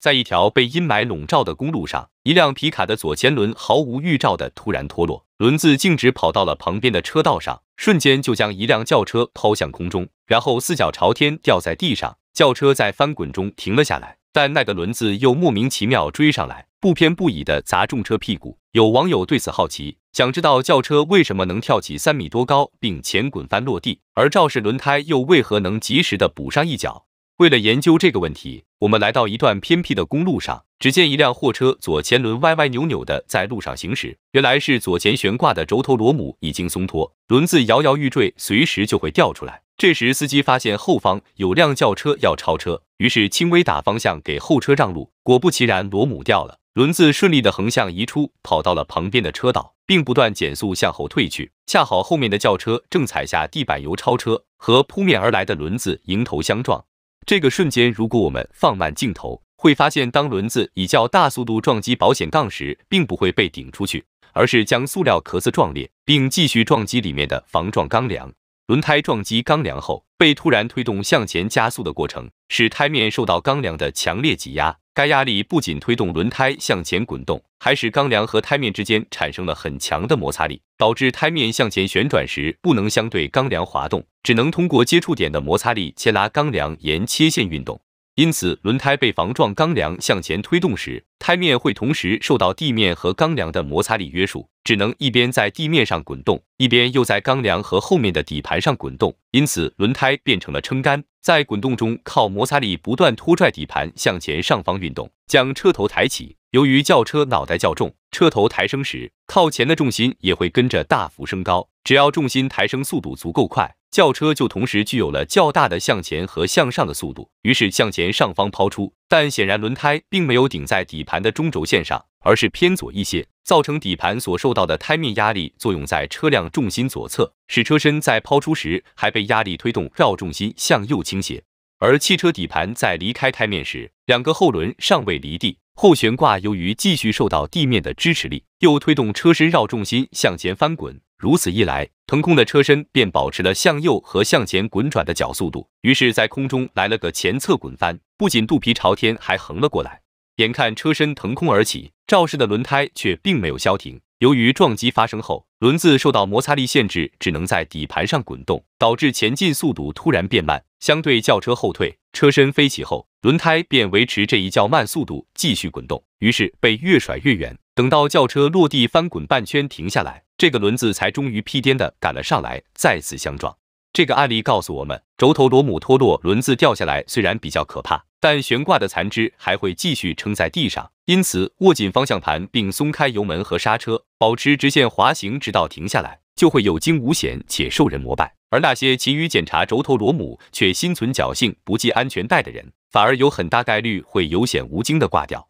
在一条被阴霾笼罩的公路上，一辆皮卡的左前轮毫无预兆的突然脱落，轮子径直跑到了旁边的车道上，瞬间就将一辆轿车抛向空中，然后四脚朝天掉在地上。轿车在翻滚中停了下来，但那个轮子又莫名其妙追上来，不偏不倚的砸中车屁股。有网友对此好奇，想知道轿车为什么能跳起三米多高并前滚翻落地，而肇事轮胎又为何能及时的补上一脚？为了研究这个问题。我们来到一段偏僻的公路上，只见一辆货车左前轮歪歪扭扭的在路上行驶，原来是左前悬挂的轴头螺母已经松脱，轮子摇摇欲坠，随时就会掉出来。这时，司机发现后方有辆轿车要超车，于是轻微打方向给后车让路。果不其然，螺母掉了，轮子顺利的横向移出，跑到了旁边的车道，并不断减速向后退去。恰好后面的轿车正踩下地板油超车，和扑面而来的轮子迎头相撞。这个瞬间，如果我们放慢镜头，会发现当轮子以较大速度撞击保险杠时，并不会被顶出去，而是将塑料壳子撞裂，并继续撞击里面的防撞钢梁。轮胎撞击钢梁后，被突然推动向前加速的过程，使胎面受到钢梁的强烈挤压。该压力不仅推动轮胎向前滚动，还使钢梁和胎面之间产生了很强的摩擦力，导致胎面向前旋转时不能相对钢梁滑动，只能通过接触点的摩擦力牵拉钢梁沿切线运动。因此，轮胎被防撞钢梁向前推动时，胎面会同时受到地面和钢梁的摩擦力约束。只能一边在地面上滚动，一边又在钢梁和后面的底盘上滚动，因此轮胎变成了撑杆，在滚动中靠摩擦力不断拖拽底盘向前上方运动，将车头抬起。由于轿车脑袋较重，车头抬升时，靠前的重心也会跟着大幅升高。只要重心抬升速度足够快。轿车就同时具有了较大的向前和向上的速度，于是向前上方抛出。但显然轮胎并没有顶在底盘的中轴线上，而是偏左一些，造成底盘所受到的胎面压力作用在车辆重心左侧，使车身在抛出时还被压力推动绕重心向右倾斜。而汽车底盘在离开胎面时，两个后轮尚未离地，后悬挂由于继续受到地面的支持力，又推动车身绕重心向前翻滚。如此一来，腾空的车身便保持了向右和向前滚转的角速度，于是，在空中来了个前侧滚翻，不仅肚皮朝天，还横了过来。眼看车身腾空而起，肇事的轮胎却并没有消停。由于撞击发生后，轮子受到摩擦力限制，只能在底盘上滚动，导致前进速度突然变慢，相对轿车后退，车身飞起后，轮胎便维持这一较慢速度继续滚动，于是被越甩越远。等到轿车落地翻滚半圈停下来，这个轮子才终于屁颠的赶了上来，再次相撞。这个案例告诉我们，轴头螺母脱落，轮子掉下来，虽然比较可怕。但悬挂的残肢还会继续撑在地上，因此握紧方向盘并松开油门和刹车，保持直线滑行直到停下来，就会有惊无险且受人膜拜。而那些勤于检查轴头螺母却心存侥幸不系安全带的人，反而有很大概率会有险无惊的挂掉。